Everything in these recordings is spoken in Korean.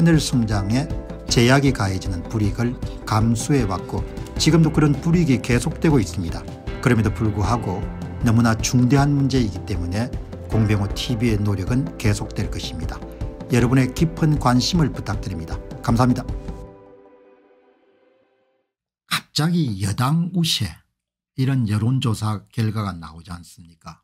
하늘 성장에 제약이 가해지는 불이익을 감수해왔고 지금도 그런 불이익이 계속되고 있습니다. 그럼에도 불구하고 너무나 중대한 문제이기 때문에 공병호 TV의 노력은 계속될 것입니다. 여러분의 깊은 관심을 부탁드립니다. 감사합니다. 갑자기 여당 우세 이런 여론조사 결과가 나오지 않습니까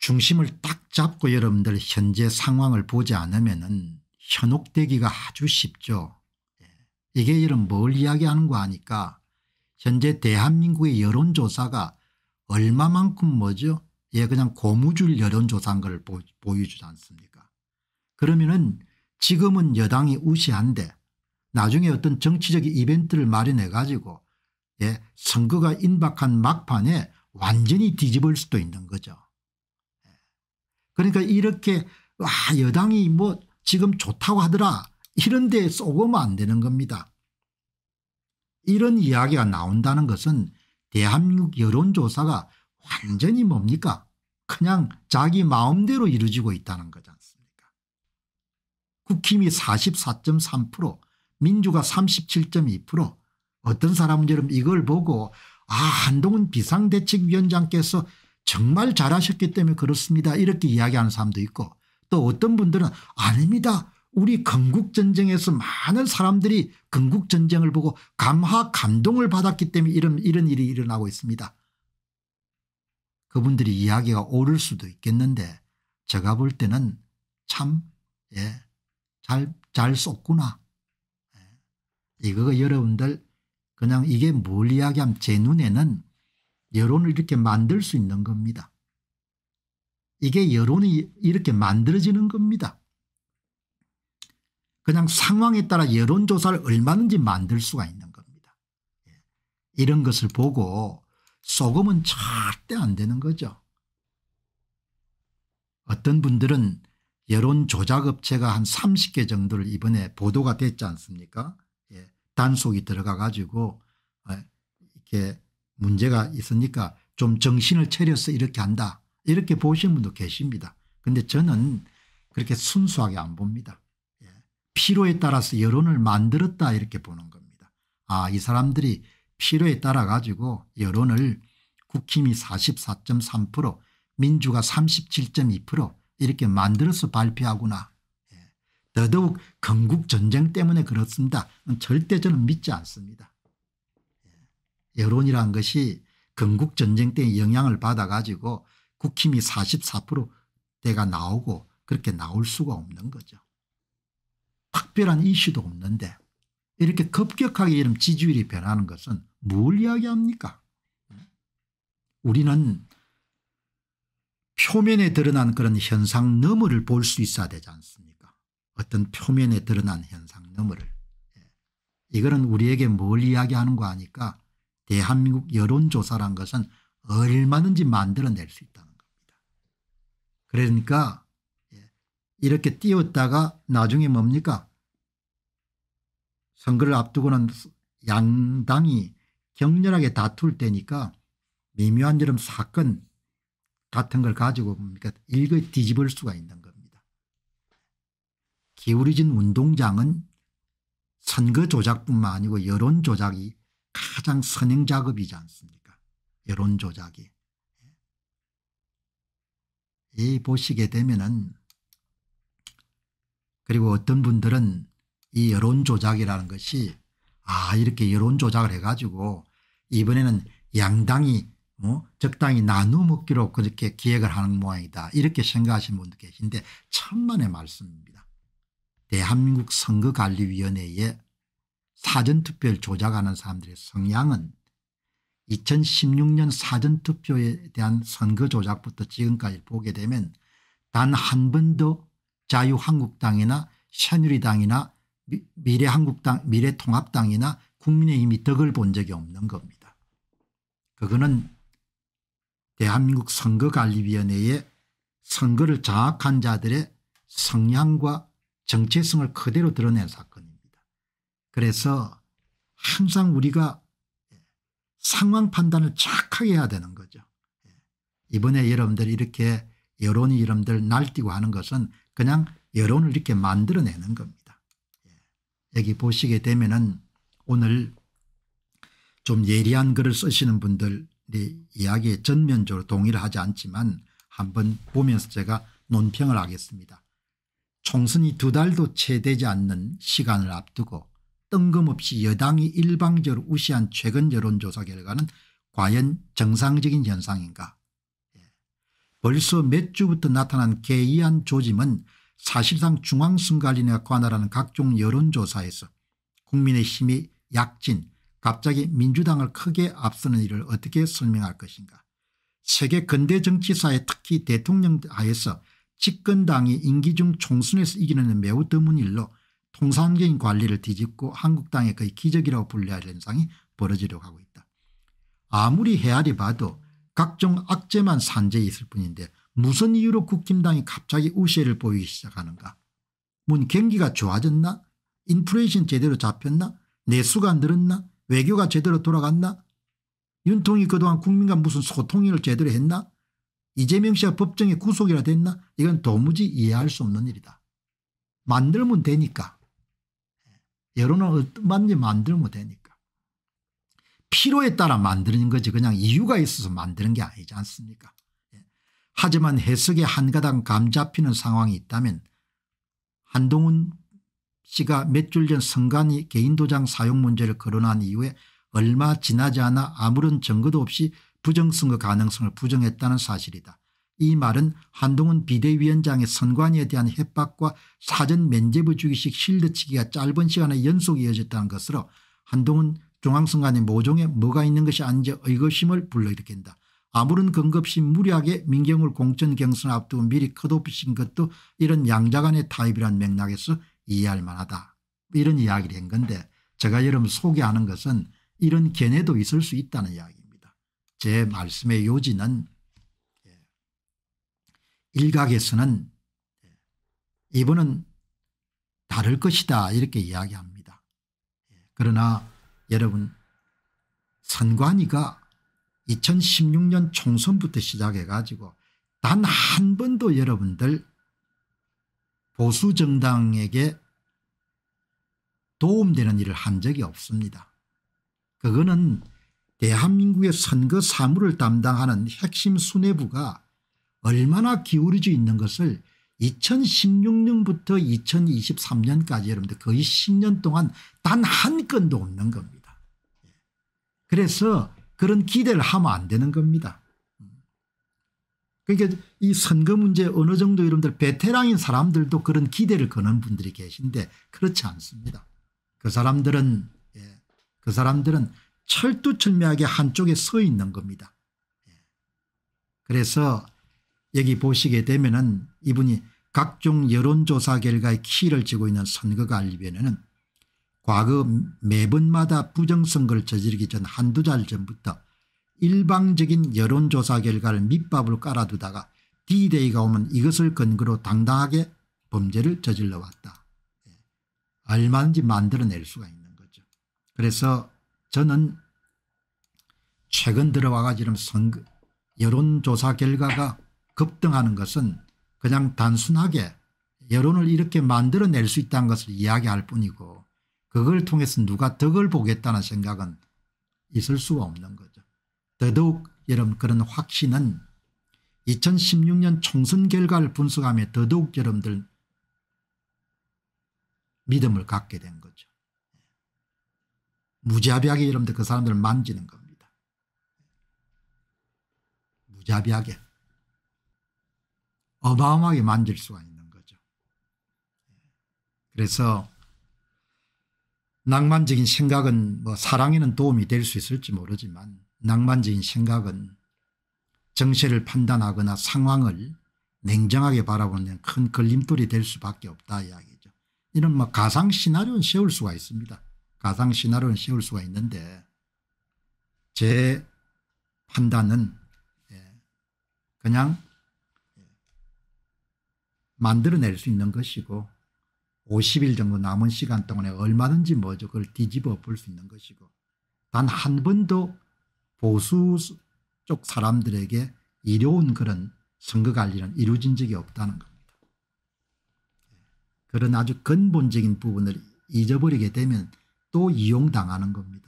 중심을 딱 잡고 여러분들 현재 상황을 보지 않으면 현혹되기가 아주 쉽죠. 예. 이게 이런 뭘 이야기하는 거 아니까 현재 대한민국의 여론조사가 얼마만큼 뭐죠? 예, 그냥 고무줄 여론조사인 걸 보, 여주지 않습니까? 그러면은 지금은 여당이 우시한데 나중에 어떤 정치적 이벤트를 마련해 가지고 예, 선거가 인박한 막판에 완전히 뒤집을 수도 있는 거죠. 예. 그러니까 이렇게 와 여당이 뭐 지금 좋다고 하더라 이런 데에 쏘고면 안 되는 겁니다. 이런 이야기가 나온다는 것은 대한민국 여론조사가 완전히 뭡니까 그냥 자기 마음대로 이루어지고 있다는 거지 않습니까 국힘이 44.3% 민주가 37.2% 어떤 사람들은 이걸 보고 아 한동훈 비상대책위원장께서 정말 잘하셨기 때문에 그렇습니다 이렇게 이야기하는 사람도 있고 또 어떤 분들은 아닙니다. 우리 건국전쟁에서 많은 사람들이 건국전쟁을 보고 감화 감동을 받았기 때문에 이런, 이런 일이 일어나고 있습니다. 그분들이 이야기가 오를 수도 있겠는데 제가 볼 때는 참 예, 잘, 잘 썼구나. 예, 이거 여러분들 그냥 이게 뭘 이야기하면 제 눈에는 여론을 이렇게 만들 수 있는 겁니다. 이게 여론이 이렇게 만들어지는 겁니다. 그냥 상황에 따라 여론조사를 얼마든지 만들 수가 있는 겁니다. 예. 이런 것을 보고 소금은 절대 안 되는 거죠. 어떤 분들은 여론조작업체가 한 30개 정도를 이번에 보도가 됐지 않습니까 예. 단속이 들어가 가지고 아, 이렇게 문제가 있으니까 좀 정신을 차려서 이렇게 한다 이렇게 보시는 분도 계십니다. 근데 저는 그렇게 순수하게 안 봅니다. 예. 필요에 따라서 여론을 만들었다 이렇게 보는 겁니다. 아이 사람들이 필요에 따라 가지고 여론을 국힘이 44.3% 민주가 37.2% 이렇게 만들어서 발표하구나. 예. 더더욱 건국전쟁 때문에 그렇습니다. 절대 저는 믿지 않습니다. 예. 여론이란 것이 건국전쟁 때 영향을 받아가지고 국힘이 44%대가 나오고 그렇게 나올 수가 없는 거죠. 특별한 이슈도 없는데 이렇게 급격하게 이런 지지율이 변하는 것은 뭘 이야기합니까? 우리는 표면에 드러난 그런 현상 너머를 볼 수 있어야 되지 않습니까? 어떤 표면에 드러난 현상 너머를. 예. 이거는 우리에게 뭘 이야기하는 거 아니까 대한민국 여론조사란 것은 얼마든지 만들어낼 수 있다. 그러니까 이렇게 띄웠다가 나중에 뭡니까? 선거를 앞두고는 양당이 격렬하게 다툴 때니까 미묘한 여름 사건 같은 걸 가지고 뭡니까? 일거 뒤집을 수가 있는 겁니다. 기울어진 운동장은 선거 조작뿐만 아니고 여론 조작이 가장 선행 작업이지 않습니까? 여론 조작이. 자 보시게 되면은 그리고 어떤 분들은 이 여론조작이라는 것이 아 이렇게 여론조작을 해가지고 이번에는 양당이 어? 적당히 나누먹기로 그렇게 기획을 하는 모양이다 이렇게 생각하시는 분도 계신데 천만의 말씀입니다. 대한민국 선거관리위원회에 사전투표를 조작하는 사람들의 성향은 2016년 사전투표에 대한 선거조작부터 지금까지 보게 되면 단 한 번도 자유한국당이나 새누리당이나 미래한국당 미래통합당이나 국민의힘이 덕을 본 적이 없는 겁니다. 그거는 대한민국 선거관리위원회의 선거를 장악한 자들의 성향과 정체성을 그대로 드러낸 사건입니다. 그래서 항상 우리가 상황 판단을 착하게 해야 되는 거죠. 예. 이번에 여러분들이 렇게 여론이 여러분들 날뛰고 하는 것은 그냥 여론을 이렇게 만들어내는 겁니다. 예. 여기 보시게 되면은 오늘 좀 예리한 글을 쓰시는 분들이 이야기에 전면적으로 동의를 하지 않지만 한번 보면서 제가 논평을 하겠습니다. 총선이 두 달도 채 되지 않는 시간을 앞두고 뜬금없이 여당이 일방적으로 우시한 최근 여론조사 결과는 과연 정상적인 현상인가 예. 벌써 몇 주부터 나타난 개이한 조짐은 사실상 중앙선관위나 관할하는 각종 여론조사에서 국민의힘이 약진 갑자기 민주당을 크게 앞서는 일을 어떻게 설명할 것인가 세계 근대 정치사에 특히 대통령 하에서 집권당이 임기 중 총선에서 이기는 매우 드문 일로 통상적인 관리를 뒤집고 한국당의 거의 기적이라고 불려야 할 현상이 벌어지려고 하고 있다. 아무리 헤아리 봐도 각종 악재만 산재에 있을 뿐인데 무슨 이유로 국힘당이 갑자기 우세를 보이기 시작하는가. 문 경기가 좋아졌나 인플레이션 제대로 잡혔나 내수가 안 늘었나 외교가 제대로 돌아갔나 윤통이 그동안 국민과 무슨 소통을 제대로 했나 이재명 씨가 법정에 구속이라 됐나 이건 도무지 이해할 수 없는 일이다. 만들면 되니까 여론을 어떤만지 만들면 되니까. 필요에 따라 만드는 거지 그냥 이유가 있어서 만드는 게 아니지 않습니까 예. 하지만 해석에 한가닥 감 잡히는 상황이 있다면 한동훈 씨가 몇 줄전 선관위 개인도장 사용 문제를 거론한 이후에 얼마 지나지 않아 아무런 증거도 없이 부정선거 가능성을 부정했다는 사실이다. 이 말은 한동훈 비대위원장의 선관위에 대한 협박과 사전 면제부 주기식 실드치기가 짧은 시간에 연속 이어졌다는 것으로 한동훈 중앙선관위 모종에 뭐가 있는 것이 아닌지 의구심을 불러일으킨다. 아무런 근거 없이 무리하게 민경울 공천 경선 앞두고 미리 컷오프신 것도 이런 양자간의 타입이란 맥락에서 이해할 만하다. 이런 이야기를 한 건데 제가 여러분 소개하는 것은 이런 견해도 있을 수 있다는 이야기입니다. 제 말씀의 요지는 일각에서는 이분은 다를 것이다 이렇게 이야기합니다. 그러나 여러분 선관위가 2016년 총선부터 시작해 가지고 단 한 번도 여러분들 보수 정당에게 도움되는 일을 한 적이 없습니다. 그거는 대한민국의 선거 사무를 담당하는 핵심 수뇌부가 얼마나 기울어져 있는 것을 2016년부터 2023년까지 여러분들 거의 10년 동안 단 한 건도 없는 겁니다. 그래서 그런 기대를 하면 안 되는 겁니다. 그러니까 이 선거 문제 어느 정도 여러분들 베테랑인 사람들도 그런 기대를 거는 분들이 계신데 그렇지 않습니다. 그 사람들은 예, 그 사람들은 철두철미하게 한쪽에 서 있는 겁니다. 예. 그래서 여기 보시게 되면은 이분이 각종 여론조사 결과에 키를 쥐고 있는 선거 관리위원회는 과거 매번마다 부정선거를 저지르기 전 한두 달 전부터 일방적인 여론조사 결과를 밑밥으로 깔아두다가 D-Day가 오면 이것을 근거로 당당하게 범죄를 저질러 왔다. 얼마든지 예. 만들어낼 수가 있는 거죠. 그래서 저는 최근 들어와가지고 여론조사 결과가 급등하는 것은 그냥 단순하게 여론을 이렇게 만들어낼 수 있다는 것을 이야기할 뿐이고 그걸 통해서 누가 덕을 보겠다는 생각은 있을 수가 없는 거죠. 더더욱 여러분 그런 확신은 2016년 총선 결과를 분석하며 더더욱 여러분들 믿음을 갖게 된 거죠. 무자비하게 여러분들 그 사람들을 만지는 겁니다. 무자비하게. 어마어마하게 만질 수가 있는 거죠. 그래서 낭만적인 생각은 뭐 사랑에는 도움이 될 수 있을지 모르지만 낭만적인 생각은 정세를 판단하거나 상황을 냉정하게 바라보는 큰 걸림돌이 될 수밖에 없다 이야기죠. 이런 뭐 가상 시나리오는 세울 수가 있습니다. 가상 시나리오는 세울 수가 있는데 제 판단은 예, 그냥 만들어낼 수 있는 것이고 50일 정도 남은 시간 동안에 얼마든지 뭐죠. 그걸 뒤집어 볼 수 있는 것이고 단 한 번도 보수 쪽 사람들에게 이로운 그런 선거 관리는 이루어진 적이 없다는 겁니다. 그런 아주 근본적인 부분을 잊어버리게 되면 또 이용당하는 겁니다.